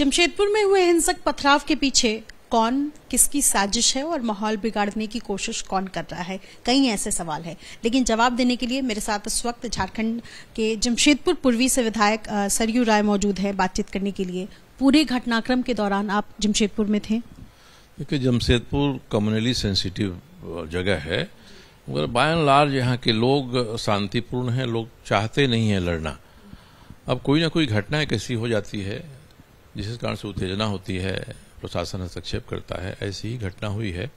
जमशेदपुर में हुए हिंसक पथराव के पीछे कौन किसकी साजिश है और माहौल बिगाड़ने की कोशिश कौन कर रहा है कई ऐसे सवाल है लेकिन जवाब देने के लिए मेरे साथ इस वक्त झारखंड के जमशेदपुर पूर्वी से विधायक सरयू राय मौजूद है बातचीत करने के लिए पूरे घटनाक्रम के दौरान आप जमशेदपुर में थे देखिए जमशेदपुर कम्युनली सेंसिटिव जगह है मगर बाय एंड लार्ज यहाँ के लोग शांतिपूर्ण हैं लोग चाहते नहीं हैं लड़ना अब कोई ना कोई घटना कैसी हो जाती है जिस कारण से उत्तेजना होती है प्रशासन हस्तक्षेप करता है ऐसी ही घटना हुई है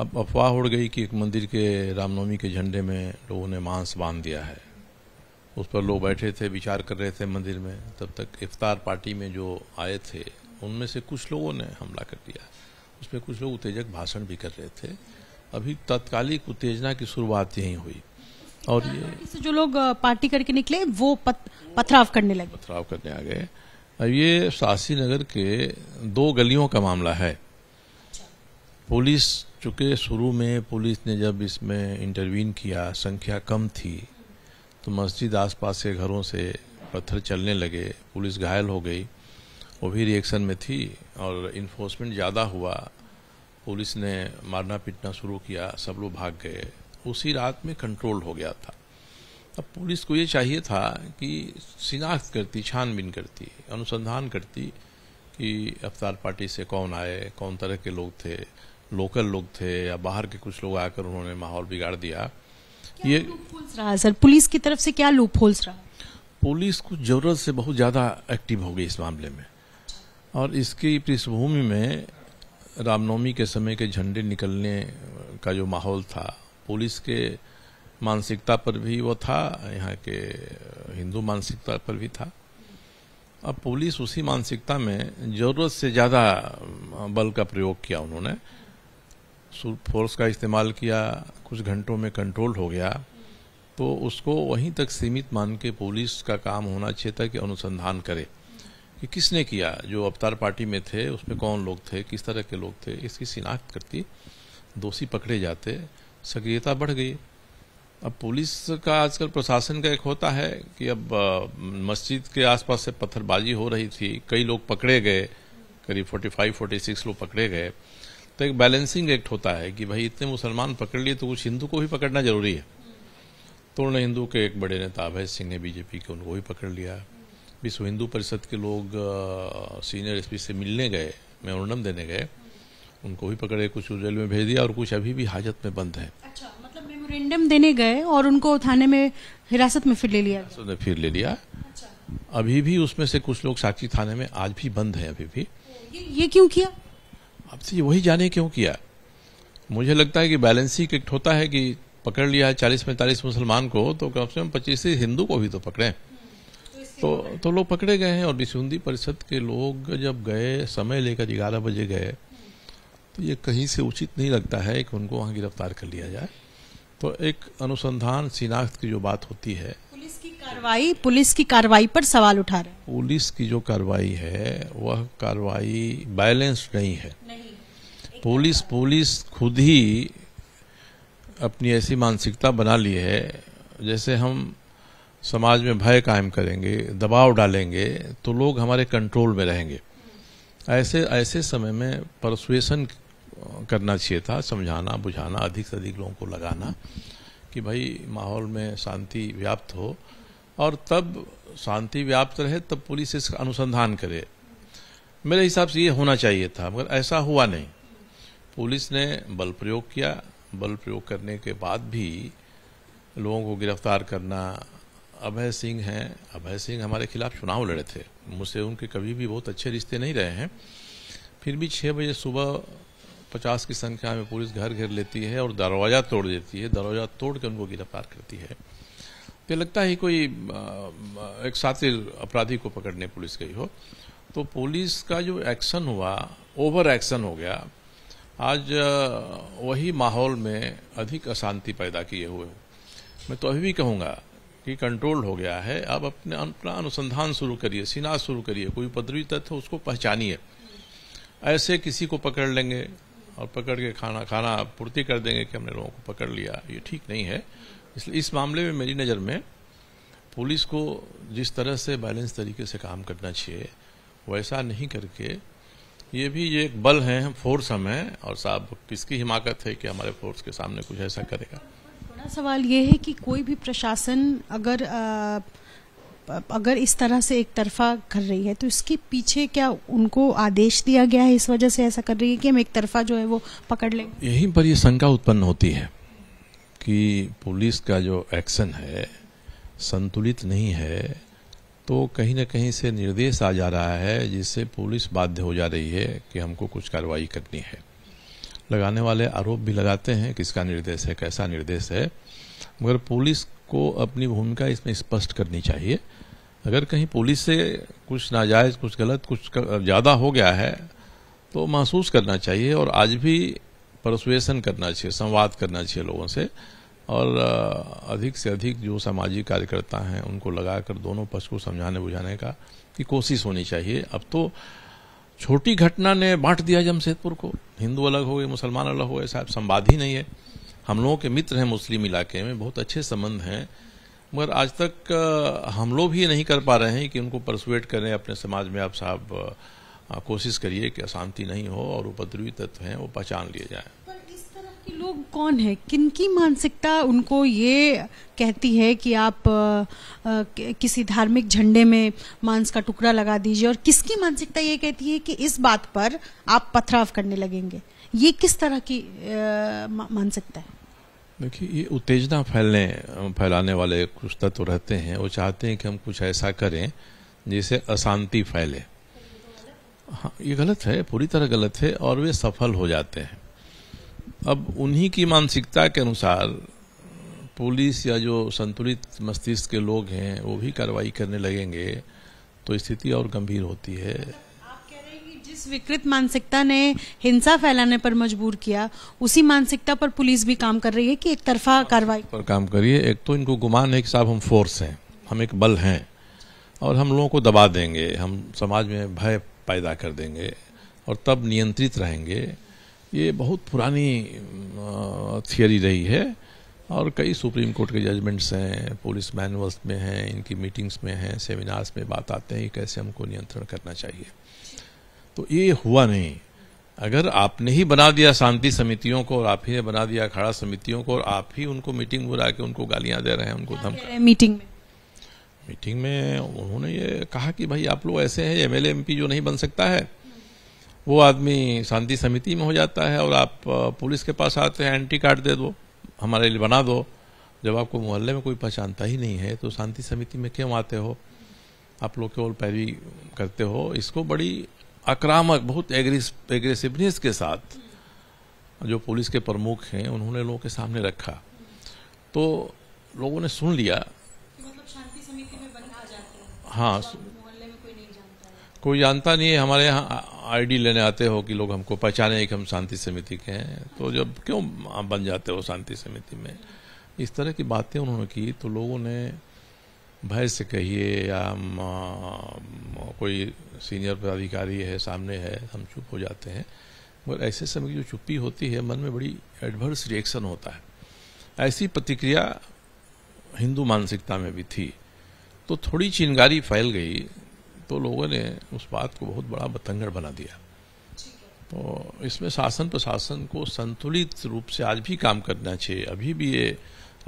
अब अफवाह उड़ गई कि एक मंदिर के रामनवमी के झंडे में लोगों ने मांस बांध दिया है उस पर लोग बैठे थे विचार कर रहे थे मंदिर में तब तक इफ्तार पार्टी में जो आए थे उनमें से कुछ लोगों ने हमला कर दिया उसमें कुछ लोग उत्तेजक भाषण भी कर रहे थे अभी तत्कालिक उत्तेजना की शुरुआत यहीं हुई और ये जो लोग पार्टी करके निकले वो पत, पथराव करने लगे पथराव करने आ गए ये शासी नगर के दो गलियों का मामला है पुलिस चूंकि शुरू में पुलिस ने जब इसमें इंटरवीन किया संख्या कम थी तो मस्जिद आसपास के घरों से पत्थर चलने लगे पुलिस घायल हो गई वो भी रिएक्शन में थी और इन्फोर्समेंट ज़्यादा हुआ पुलिस ने मारना पीटना शुरू किया सब लोग भाग गए उसी रात में कंट्रोल हो गया था अब पुलिस को ये चाहिए था कि शिनाख्त करती छानबीन करती अनुसंधान करती कि अवतार पार्टी से कौन आए कौन तरह के लोग थे लोकल लोग थे या बाहर के कुछ लोग आकर उन्होंने माहौल बिगाड़ दिया ये रहा सर पुलिस की तरफ से क्या लूप होल्स रहा पुलिस को जरूरत से बहुत ज्यादा एक्टिव हो गई इस मामले में और इसकी पृष्ठभूमि में रामनवमी के समय के झंडे निकलने का जो माहौल था पुलिस के मानसिकता पर भी वो था यहाँ के हिंदू मानसिकता पर भी था अब पुलिस उसी मानसिकता में ज़रूरत से ज़्यादा बल का प्रयोग किया उन्होंने फोर्स का इस्तेमाल किया कुछ घंटों में कंट्रोल हो गया तो उसको वहीं तक सीमित मान के पुलिस का काम होना चाहिए था कि अनुसंधान करे कि किसने किया जो अवतार पार्टी में थे उसमें कौन लोग थे किस तरह के लोग थे इसकी शिनाख्त करती दोषी पकड़े जाते सक्रियता बढ़ गई अब पुलिस का आजकल प्रशासन का एक होता है कि अब मस्जिद के आसपास से पत्थरबाजी हो रही थी कई लोग पकड़े गए करीब 45 46 लोग पकड़े गए तो एक बैलेंसिंग एक्ट होता है कि भाई इतने मुसलमान पकड़ लिए तो कुछ हिंदू को भी पकड़ना जरूरी है तो उन्होंने हिंदू के एक बड़े नेता अभय सिंह ने बीजेपी के उनको भी पकड़ लिया विश्व हिंदू परिषद के लोग सीनियर एस से मिलने गए मेमोरेंडम देने गए उनको भी पकड़े कुछ जेल में भेज दिया और कुछ अभी भी हाजत में बंद हैं मेमोरेंडम देने गए और उनको थाने में हिरासत में फिर ले लिया हिरासत में फिर ले लिया अच्छा। अभी भी उसमें से कुछ लोग साक्षी थाने में आज भी बंद है अभी भी ये, ये क्यों किया से वही जाने क्यों किया मुझे लगता है कि बैलेंसिंग एक होता है कि पकड़ लिया है चालीस पैंतालीस मुसलमान को तो कम से कम पच्चीस हिंदू को भी तो पकड़े तो तो लोग पकड़े गए हैं और विश्वहिंदी परिषद के लोग जब गए समय लेकर ग्यारह बजे गए तो ये कहीं से उचित नहीं लगता है कि उनको वहाँ गिरफ्तार कर लिया जाए तो एक अनुसंधान शिनाख्त की जो बात होती है पुलिस की कार्रवाई पुलिस की कार्रवाई पर सवाल उठा रहे पुलिस की जो कार्रवाई है वह कार्रवाई बैलेंस नहीं है नहीं। पुलिस पुलिस खुद ही अपनी ऐसी मानसिकता बना ली है जैसे हम समाज में भय कायम करेंगे दबाव डालेंगे तो लोग हमारे कंट्रोल में रहेंगे ऐसे ऐसे समय में परसुएसन करना चाहिए था समझाना बुझाना अधिक से अधिक लोगों को लगाना कि भाई माहौल में शांति व्याप्त हो और तब शांति व्याप्त रहे तब पुलिस इसका अनुसंधान करे मेरे हिसाब से ये होना चाहिए था मगर ऐसा हुआ नहीं पुलिस ने बल प्रयोग किया बल प्रयोग करने के बाद भी लोगों को गिरफ्तार करना अभय सिंह हैं अभय सिंह हमारे खिलाफ चुनाव लड़े थे मुझसे उनके कभी भी बहुत अच्छे रिश्ते नहीं रहे हैं फिर भी छः बजे सुबह पचास की संख्या में पुलिस घर घेर लेती है और दरवाज़ा तोड़ देती है दरवाज़ा तोड़ के उनको गिरफ्तार करती है तो लगता है कोई एक सातिर अपराधी को पकड़ने पुलिस गई हो तो पुलिस का जो एक्शन हुआ ओवर एक्शन हो गया आज वही माहौल में अधिक अशांति पैदा किए हुए मैं तो अभी भी कहूँगा कि कंट्रोल हो गया है अब अपने अपना अनुसंधान शुरू करिए सिना शुरू करिए कोई पदवी तथ्य उसको पहचानिए ऐसे किसी को पकड़ लेंगे और पकड़ के खाना खाना पूर्ति कर देंगे कि हमने लोगों को पकड़ लिया ये ठीक नहीं है इसलिए इस मामले में मेरी नज़र में पुलिस को जिस तरह से बैलेंस तरीके से काम करना चाहिए वैसा नहीं करके ये भी ये एक बल है फोर्स हम हैं और साहब किसकी हिमाकत है कि हमारे फोर्स के सामने कुछ ऐसा करेगा सवाल ये है कि कोई भी प्रशासन अगर आ, अगर इस तरह से एक तरफा कर रही है तो इसके पीछे क्या उनको आदेश दिया गया है इस वजह से ऐसा कर रही है कि हम एक तरफा जो है वो पकड़ लें यहीं पर ये शंका उत्पन्न होती है कि पुलिस का जो एक्शन है संतुलित नहीं है तो कहीं ना कहीं से निर्देश आ जा रहा है जिससे पुलिस बाध्य हो जा रही है कि हमको कुछ कार्रवाई करनी है लगाने वाले आरोप भी लगाते हैं किसका निर्देश है कैसा निर्देश है मगर पुलिस को अपनी भूमिका इसमें स्पष्ट करनी चाहिए अगर कहीं पुलिस से कुछ नाजायज कुछ गलत कुछ ज़्यादा हो गया है तो महसूस करना चाहिए और आज भी परसुएसन करना चाहिए संवाद करना चाहिए लोगों से और अधिक से अधिक जो सामाजिक कार्यकर्ता हैं उनको लगाकर दोनों पक्ष को समझाने बुझाने का की कोशिश होनी चाहिए अब तो छोटी घटना ने बांट दिया जमशेदपुर को हिंदू अलग हो गए मुसलमान अलग हो गए साहब संवाद ही नहीं है हम लोगों के मित्र हैं मुस्लिम इलाके में बहुत अच्छे संबंध हैं मगर आज तक हम लोग भी नहीं कर पा रहे हैं कि उनको परसुएट करें अपने समाज में आप साहब कोशिश करिए कि अशांति नहीं हो और उपद्रवी तत्व हैं वो पहचान लिए जाए कि लोग कौन है किनकी मानसिकता उनको ये कहती है कि आप आ, आ, किसी धार्मिक झंडे में मांस का टुकड़ा लगा दीजिए और किसकी मानसिकता ये कहती है कि इस बात पर आप पथराव करने लगेंगे ये किस तरह की मान सकता है देखिए ये उत्तेजना फैलने फैलाने वाले कुछ तत्व रहते हैं वो चाहते हैं कि हम कुछ ऐसा करें जिससे अशांति फैले हाँ ये गलत है पूरी तरह गलत है और वे सफल हो जाते हैं अब उन्हीं की मानसिकता के अनुसार पुलिस या जो संतुलित मस्तिष्क के लोग हैं वो भी कार्रवाई करने लगेंगे तो स्थिति और गंभीर होती है जिस विकृत मानसिकता ने हिंसा फैलाने पर मजबूर किया उसी मानसिकता पर पुलिस भी काम कर रही है कि एक तरफा कार्रवाई पर काम करिए एक तो इनको गुमान है कि साहब हम फोर्स हैं हम एक बल हैं और हम लोगों को दबा देंगे हम समाज में भय पैदा कर देंगे और तब नियंत्रित रहेंगे ये बहुत पुरानी थियरी रही है और कई सुप्रीम कोर्ट के जजमेंट्स हैं पुलिस मैनुअल्स में हैं इनकी मीटिंग्स में हैं सेमिनार्स में बात आते हैं कि कैसे हमको नियंत्रण करना चाहिए तो ये हुआ नहीं अगर आपने ही बना दिया शांति समितियों को और आप ही ने बना दिया अखाड़ा समितियों को और आप ही उनको मीटिंग बुला के उनको गालियां दे रहे हैं उनको धमका मीटिंग में मीटिंग में उन्होंने ये कहा कि भाई आप लोग ऐसे हैं एम एल एमपी जो नहीं बन सकता है वो आदमी शांति समिति में हो जाता है और आप पुलिस के पास आते हैं एंट्री कार्ड दे दो हमारे लिए बना दो जब आपको मोहल्ले में कोई पहचानता ही नहीं है तो शांति समिति में क्यों आते हो आप लोग केवल पैरवी करते हो इसको बड़ी आक्रामक बहुत एग्रेसिवनेस के साथ जो पुलिस के प्रमुख हैं उन्होंने लोगों के सामने रखा तो लोगों ने सुन लिया मतलब हाँ तो कोई जानता नहीं है हमारे यहाँ आईडी लेने आते हो कि लोग हमको पहचाने कि हम शांति समिति के हैं तो जब क्यों बन जाते हो शांति समिति में इस तरह की बातें उन्होंने की तो लोगों ने भय से कहिए या कोई सीनियर पदाधिकारी है सामने है हम चुप हो जाते हैं मगर ऐसे समय की जो चुप्पी होती है मन में बड़ी एडवर्स रिएक्शन होता है ऐसी प्रतिक्रिया हिंदू मानसिकता में भी थी तो थोड़ी चिंगारी फैल गई तो लोगों ने उस बात को बहुत बड़ा बतंगड़ बना दिया तो इसमें शासन प्रशासन को संतुलित रूप से आज भी काम करना चाहिए अभी भी ये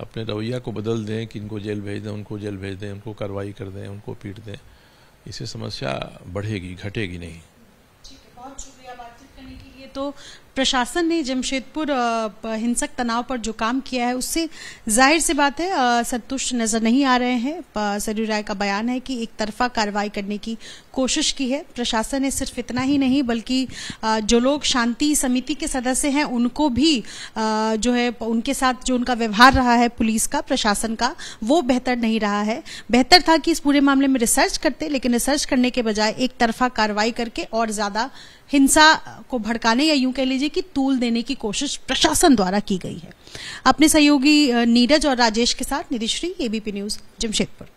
अपने रवैया को बदल दें कि इनको जेल भेज दें उनको जेल भेज दें उनको कार्रवाई कर दें उनको पीट दें इससे समस्या बढ़ेगी घटेगी नहीं तो प्रशासन ने जमशेदपुर हिंसक तनाव पर जो काम किया है उससे जाहिर सी बात है संतुष्ट नजर नहीं आ रहे हैं सरयू राय का बयान है कि एक तरफा कार्रवाई करने की कोशिश की है प्रशासन ने सिर्फ इतना ही नहीं बल्कि जो लोग शांति समिति के सदस्य हैं उनको भी जो है उनके साथ जो उनका व्यवहार रहा है पुलिस का प्रशासन का वो बेहतर नहीं रहा है बेहतर था कि इस पूरे मामले में रिसर्च करते लेकिन रिसर्च करने के बजाय एक तरफा कार्रवाई करके और ज्यादा हिंसा को भड़काने या यूं कह लीजिए लीजिए कि तूल देने की कोशिश प्रशासन द्वारा की गई है अपने सहयोगी नीरज और राजेश के साथ निधिश्री एबीपी न्यूज जमशेदपुर